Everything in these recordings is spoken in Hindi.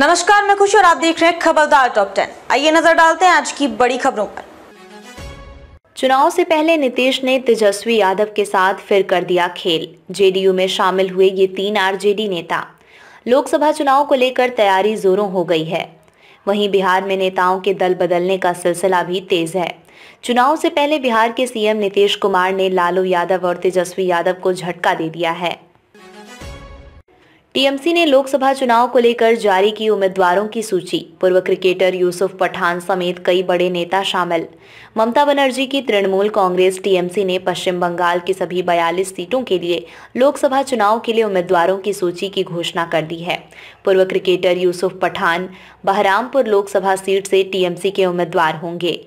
नमस्कार मैं खुश और आप देख रहे हैं खबरदार टॉप टेन आइए नजर डालते हैं आज की बड़ी खबरों पर चुनाव से पहले नीतीश ने तेजस्वी यादव के साथ फिर कर दिया खेल जेडीयू में शामिल हुए ये तीन आरजेडी नेता लोकसभा चुनाव को लेकर तैयारी जोरों हो गई है वहीं बिहार में नेताओं के दल बदलने का सिलसिला भी तेज है चुनाव से पहले बिहार के सीएम नीतीश कुमार ने लालू यादव और तेजस्वी यादव को झटका दे दिया है टीएमसी ने लोकसभा चुनाव को लेकर जारी की उम्मीदवारों की सूची पूर्व क्रिकेटर यूसुफ पठान समेत कई बड़े नेता शामिल ममता बनर्जी की तृणमूल कांग्रेस टीएमसी ने पश्चिम बंगाल की सभी 42 सीटों के लिए लोकसभा चुनाव के लिए उम्मीदवारों की सूची की घोषणा कर दी है पूर्व क्रिकेटर यूसुफ पठान बहरामपुर लोकसभा सीट से टीएमसी के उम्मीदवार होंगे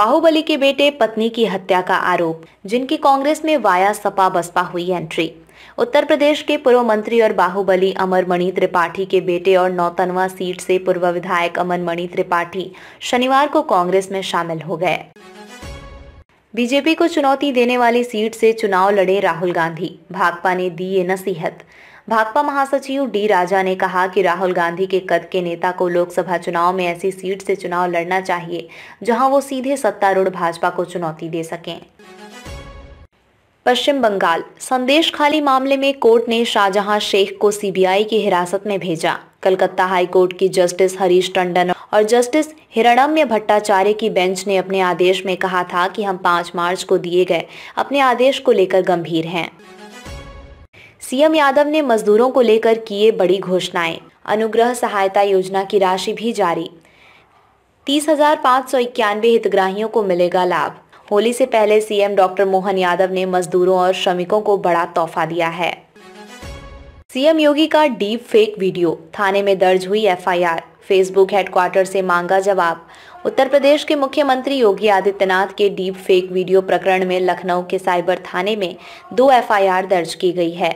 बाहुबली के बेटे पत्नी की हत्या का आरोप जिनकी कांग्रेस में वाया सपा बसपा हुई एंट्री उत्तर प्रदेश के पूर्व मंत्री और बाहुबली अमर मणि त्रिपाठी के बेटे और नौतनवा सीट से पूर्व विधायक अमर मणि त्रिपाठी शनिवार को कांग्रेस में शामिल हो गए बीजेपी को चुनौती देने वाली सीट से चुनाव लड़े राहुल गांधी भाकपा ने दी ये नसीहत भाकपा महासचिव डी राजा ने कहा कि राहुल गांधी के कद के नेता को लोकसभा चुनाव में ऐसी सीट से चुनाव लड़ना चाहिए जहां वो सीधे सत्तारूढ़ भाजपा को चुनौती दे सकें पश्चिम बंगाल संदेश खाली मामले में कोर्ट ने शाहजहां शेख को सीबीआई की हिरासत में भेजा कलकत्ता हाई कोर्ट की जस्टिस हरीश टंडन और जस्टिस हिरणम्य भट्टाचार्य की बेंच ने अपने आदेश में कहा था कि हम 5 मार्च को दिए गए अपने आदेश को लेकर गंभीर हैं सीएम यादव ने मजदूरों को लेकर किए बड़ी घोषणाएं अनुग्रह सहायता योजना की राशि भी जारी तीस हजार पाँच सौ इक्यानवे हितग्राहियों को मिलेगा लाभ होली से पहले सीएम डॉक्टर मोहन यादव ने मजदूरों और श्रमिकों को बड़ा तोहफा दिया है सीएम योगी का डीप फेक वीडियो थाने में दर्ज हुई एफआईआर फेसबुक हेडक्वार्टर से मांगा जवाब उत्तर प्रदेश के मुख्यमंत्री योगी आदित्यनाथ के डीप फेक वीडियो प्रकरण में लखनऊ के साइबर थाने में दो एफआईआर दर्ज की गई है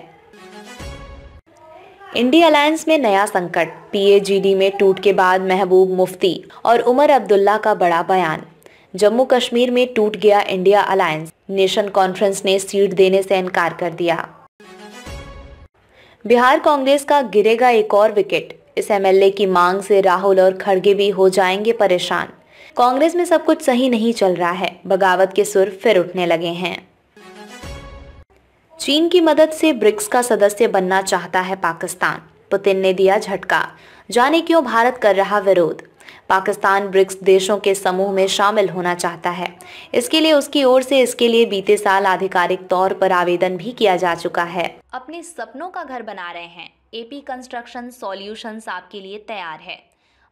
इंडिया अलायंस में नया संकट पीएजीडी में टूट के बाद महबूब मुफ्ती और उमर अब्दुल्ला का बड़ा बयान जम्मू कश्मीर में टूट गया इंडिया अलायंस नेशन कॉन्फ्रेंस ने सीट देने से इनकार कर दिया बिहार कांग्रेस का गिरेगा एक और विकेट इस एमएलए की मांग से राहुल और खड़गे भी हो जाएंगे परेशान कांग्रेस में सब कुछ सही नहीं चल रहा है बगावत के सुर फिर उठने लगे हैं चीन की मदद से ब्रिक्स का सदस्य बनना चाहता है पाकिस्तान पुतिन ने दिया झटका जाने क्यों भारत कर रहा विरोध पाकिस्तान ब्रिक्स देशों के समूह में शामिल होना चाहता है इसके लिए उसकी ओर से इसके लिए बीते साल आधिकारिक तौर पर आवेदन भी किया जा चुका है अपने सपनों का घर बना रहे हैं एपी कंस्ट्रक्शन सॉल्यूशंस आपके लिए तैयार है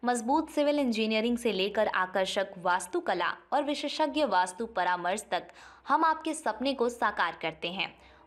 मजबूत सिविल इंजीनियरिंग से लेकर आकर्षक वास्तुकला और विशेषज्ञ वास्तु परामर्श तक हम आपके सपने को साकार करते हैं